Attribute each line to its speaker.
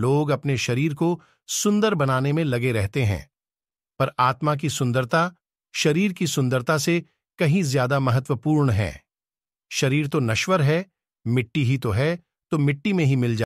Speaker 1: लोग अपने शरीर को सुंदर बनाने में लगे रहते हैं पर आत्मा की सुंदरता शरीर की सुंदरता से कहीं ज्यादा महत्वपूर्ण है शरीर तो नश्वर है मिट्टी ही तो है तो मिट्टी में ही मिल जाए